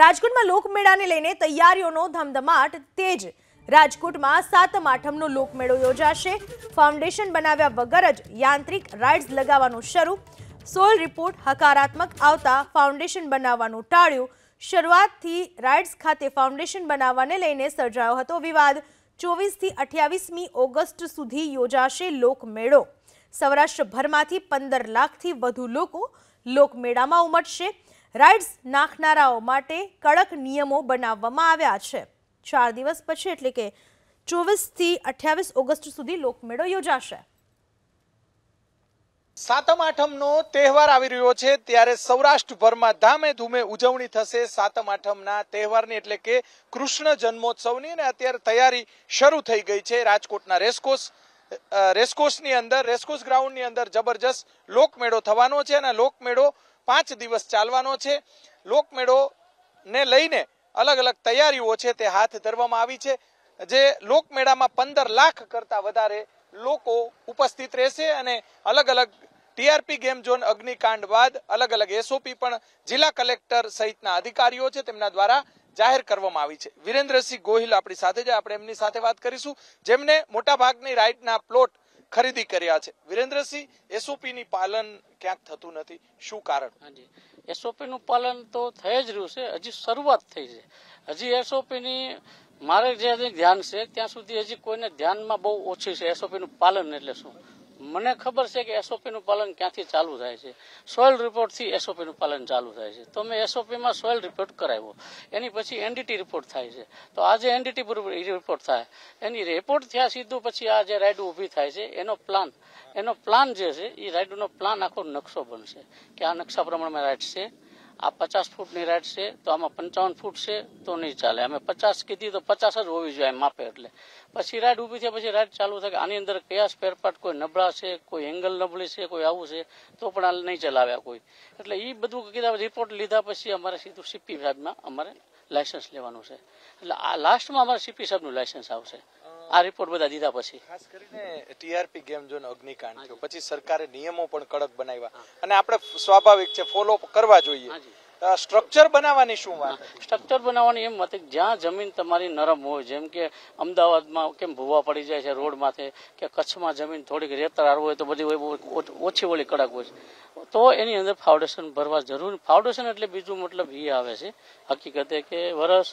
રાજકોટમાં લોકમેળાને લઈને તૈયારીઓનો ધમધમાટ તેજ રાજકોટમાં સાતમ આઠમનો લોકમેળો યોજાશે ફાઉન્ડેશન બનાવ્યા વગર જ યાંત્રિક રાઇડ્સ લગાવવાનું શરૂ સોલ રિપોર્ટ હકારાત્મક આવતા ફાઉન્ડેશન બનાવવાનું ટાળ્યું શરૂઆતથી રાઇડ્સ ખાતે ફાઉન્ડેશન બનાવવાને લઈને સર્જાયો હતો વિવાદ ચોવીસથી અઠ્યાવીસમી ઓગસ્ટ સુધી યોજાશે લોકમેળો સૌરાષ્ટ્રભરમાંથી પંદર લાખથી વધુ લોકો લોકમેળામાં ઉમટશે રાઇડ્સ નાખનારાઓ માટે કડક નિયમો બનાવવામાં આવ્યા છે ચાર દિવસ પછી એટલે કે ચોવીસથી અઠ્યાવીસ ઓગસ્ટ સુધી લોકમેળો યોજાશે સાતમ આઠમનો તહેવાર આવી રહ્યો છે ત્યારે સૌરાષ્ટ્રભરમાં ધામે ધૂમે ઉજવણી થશે સાતમ આઠમના તહેવારની એટલે કે કૃષ્ણ જન્મોત્સવની અને અત્યારે તૈયારી શરૂ થઈ ગઈ છે રાજકોટના રેસકોર્સ રેસકોર્સની અંદર રેસકોસ ગ્રાઉન્ડની અંદર જબરજસ્ત લોકમેળો થવાનો છે અને લોકમેળો પાંચ દિવસ ચાલવાનો છે લોકમેળોને લઈને અલગ અલગ તૈયારીઓ છે તે હાથ ધરવામાં આવી છે જે લોકમેળામાં પંદર લાખ કરતા વધારે લોકો ઉપસ્થિત રહેશે અને અલગ અલગ ટીઆરપી ગેમ ઝોન અગ્નિકાંડ બાદ અલગ અલગ એસઓપી પણ જિલ્લા કલેક્ટર સહિતના અધિકારીઓ છે તેમના દ્વારા જાહેર કરવામાં આવી છે વિરેન્દ્રસિંહ ગોહિલ આપણી સાથે જ આપણે એમની સાથે વાત કરીશું જેમને મોટાભાગની રાઇટના પ્લોટ ખરીદી કર્યા છે વિરેન્દ્રસિંહ એસઓપી ની પાલન ક્યાંક થતું નથી શું કારણ હાજી એસઓપી નું પાલન તો થઈ જ રહ્યું છે હજી શરૂઆત થઈ છે હજી એસઓપી ની મારે જે ધ્યાન છે ત્યાં સુધી હજી કોઈને ધ્યાનમાં બહુ ઓછી છે એસઓપી નું પાલન એટલે શું મને ખબર છે કે એસઓપીનું પાલન ક્યાંથી ચાલુ થાય છે સોઇલ રિપોર્ટથી એસઓપીનું પાલન ચાલુ થાય છે તો મેં એસઓપીમાં સોઇલ રિપોર્ટ કરાવ્યો એની પછી એનડીટી રિપોર્ટ થાય છે તો આજે એનડીટી રિપોર્ટ થાય એની રિપોર્ટ થયા સીધું પછી આ જે રાઇડ ઊભી થાય છે એનો પ્લાન એનો પ્લાન જે છે એ રાયડુનો પ્લાન આખો નકશો બનશે કે આ નકશા પ્રમાણમાં રાઇડ છે આ પચાસ ફૂટની રાઈડ છે તો આમાં પંચાવન ફૂટ છે તો નહીં ચાલે અમે પચાસ કીધી તો પચાસ જ હોવી જોઈએ માપે એટલે પછી રાઈડ ઊભી થાય પછી રાઈડ ચાલુ થાય આની અંદર કયા સ્પેરપાર્ટ કોઈ નબળા છે કોઈ એંગલ નબળી છે કોઈ આવું છે તો પણ આ નહીં ચલાવ્યા કોઈ એટલે એ બધું કીધા રિપોર્ટ લીધા પછી અમારે સીધું સીપી સાહેબમાં અમારે લાયસન્સ લેવાનું છે એટલે આ લાસ્ટમાં અમારે સીપી સાહેબનું લાયસન્સ આવશે આ રિપોર્ટ બધા દીધા પછી ખાસ કરીને ટીઆરપી ગેમ જો અગ્નિકાંડ થયો પછી સરકારે નિયમો પણ કડક બનાવ્યા અને આપણે સ્વાભાવિક છે ફોલો કરવા જોઈએ સ્ટ્રક્ચર બનાવવાની શું વાત સ્ટ્રક્ચર બનાવવાની એમ હતી જ્યાં જમીન તમારી નરમ હોય જેમ કે અમદાવાદમાં કેમ ભૂવા પડી જાય છે રોડ માથે કે કચ્છમાં જમીન થોડીક રેતરાર હોય તો બધી ઓછી ઓલી કડક હોય છે તો એની અંદર ફાઉન્ડેશન ભરવા જરૂરી ફાઉન્ડેશન એટલે બીજું મતલબ એ આવે છે હકીકતે કે વરસ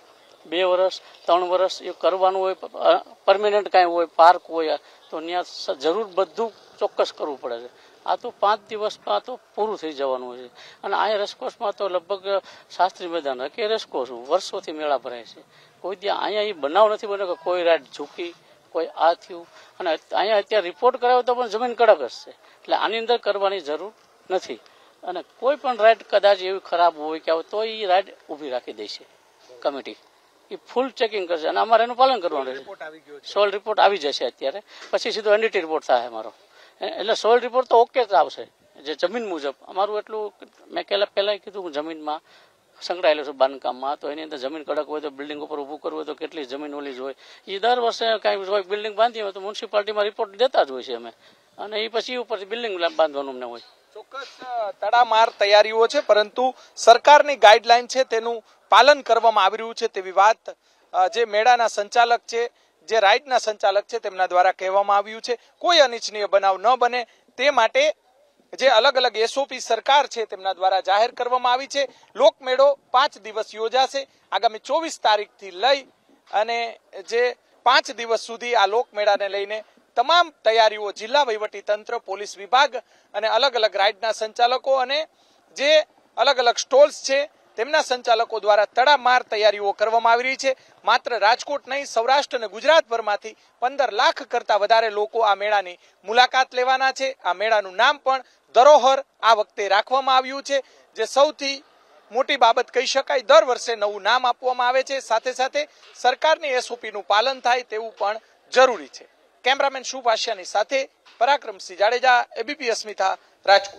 બે વર્ષ ત્રણ વર્ષ એ કરવાનું હોય પરમેનન્ટ કાંઈ હોય પાર્ક હોય તો ત્યાં જરૂર બધું ચોક્કસ કરવું પડે છે આ તો પાંચ દિવસમાં તો પૂરું થઈ જવાનું હોય છે અને આ રેસકોર્સમાં તો લગભગ શાસ્ત્રી મેદાન કે રેસકોર્સ વર્ષોથી મેળા ભરાય છે કોઈ ત્યાં અહીંયા એ બનાવ નથી બન્યો કે કોઈ રાત ઝૂકી કોઈ આ થયું અને અહીંયા અત્યારે રિપોર્ટ કરાવ્યો તો પણ જમીન કડક હશે એટલે આની અંદર કરવાની જરૂર નથી અને કોઈ પણ રાઇડ કદાચ એવી ખરાબ હોય કે આવે તો એ રાઇડ ઊભી રાખી દેશે કમિટી એ ફૂલ ચેકિંગ કરશે અને અમારે એનું પાલન કરવાનું રહેશે સોલ રિપોર્ટ આવી જશે અત્યારે પછી સીધો એનડીટી રિપોર્ટ થાય અમારો એટલે સોલ રિપોર્ટ તો ઓકે જ આવશે જે જમીન મુજબ અમારું એટલું મેં પહેલાં પહેલાં કીધું હું જમીનમાં સંકળાયેલો છું બાંધકામમાં તો એની અંદર જમીન કડક હોય તો બિલ્ડિંગ ઉપર ઊભું કરવું હોય તો કેટલી જમીન ઓલી જ હોય એ દર વર્ષે કાંઈ હોય બિલ્ડિંગ બાંધી હોય તો મ્યુનિસિપાલિટીમાં રિપોર્ટ દેતા જ હોય છે અમે અને એ પછી ઉપરથી બિલ્ડિંગ બાંધવાનું અમને હોય ચોક્કસ તડામાર તૈયારીઓ છે પરંતુ સરકારની ગાઈડલાઈન છે તેનું પાલન કરવામાં આવી રહ્યું છે તેવી વાત જે મેળાના સંચાલક છે જે રાઇડના સંચાલક છે તેમના દ્વારા કહેવામાં આવ્યું છે કોઈ અનિચ્છનીય બનાવ ન બને તે માટે જે અલગ અલગ એસઓપી સરકાર છે તેમના દ્વારા જાહેર કરવામાં આવી છે લોકમેળો પાંચ દિવસ યોજાશે આગામી ચોવીસ તારીખથી લઈ અને જે પાંચ દિવસ સુધી આ લોકમેળાને લઈને તમામ તૈયારીઓ જિલ્લા વહીવટી તંત્ર પોલીસ વિભાગ અને અલગ અલગ રાઇડના સંચાલકો અને જે અલગ અલગ સ્ટોલ્સ છે તેમના સંચાલકો દ્વારા તડામાર તૈયારીઓ કરવામાં આવી રહી છે માત્ર રાજકોટ નહીં સૌરાષ્ટ્ર અને ગુજરાતભરમાંથી પંદર લાખ કરતાં વધારે લોકો આ મેળાની મુલાકાત લેવાના છે આ મેળાનું નામ પણ ધરોહર આ વખતે રાખવામાં આવ્યું છે જે સૌથી મોટી બાબત કહી શકાય દર વર્ષે નવું નામ આપવામાં આવે છે સાથે સાથે સરકારની એસઓપીનું પાલન થાય તેવું પણ જરૂરી છે કેમેરામેન શુભ આશિયાની સાથે પરાક્રમસિંહ જાડેજા એબીપી અસ્મિતા રાજકોટ